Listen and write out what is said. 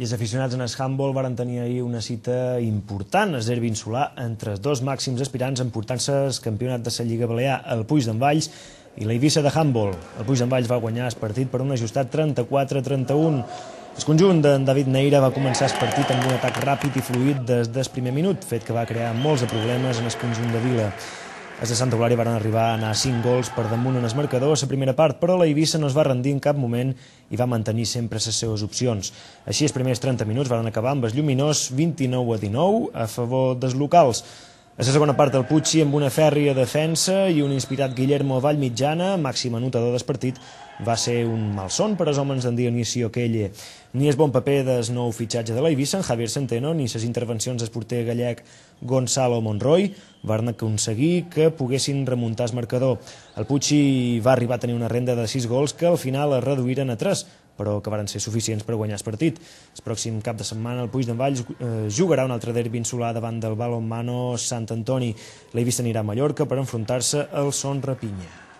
I els aficionats en el handball varen tenir ahir una cita important a Zerbi Insular, entre els dos màxims aspirants en portant se el campionat de la Lliga Balear, el Puig d'en Valls, i la Eivissa de handball. El Puig d'en Valls va guanyar el partit per un ajustat 34-31. El conjunt d'en David Neira va començar el partit amb un atac ràpid i fluid des del primer minut, fet que va crear molts de problemes en el conjunt de Vila. Els de Santa Eulària van arribar a anar a 5 gols per damunt en els marcadors a primera part, però la Eivissa no es va rendir en cap moment i va mantenir sempre les seves opcions. Així, els primers 30 minuts van acabar amb els lluminós 29 a 19 a favor dels locals. A la segona part el Pucci amb una fèrria defensa i un inspirat Guillermo Vallmitjana, màxim anotador del partit, va ser un malson per als homes d'en Dionisio Kelle. Ni és bon paper del nou fitxatge de l'Eivissa, en Javier Centeno, ni ses intervencions del porter gallec Gonzalo Monroy van aconseguir que poguessin remuntar el marcador. El Pucci va arribar a tenir una renda de 6 gols que al final es reduïren a 3, però que van ser suficients per guanyar el partit. El pròxim cap de setmana el Puig d'en Valls eh, jugarà un altre derbi insular davant del Balonmano Sant Antoni. L'Eivissa anirà a Mallorca per enfrontar-se al Son Rapinya.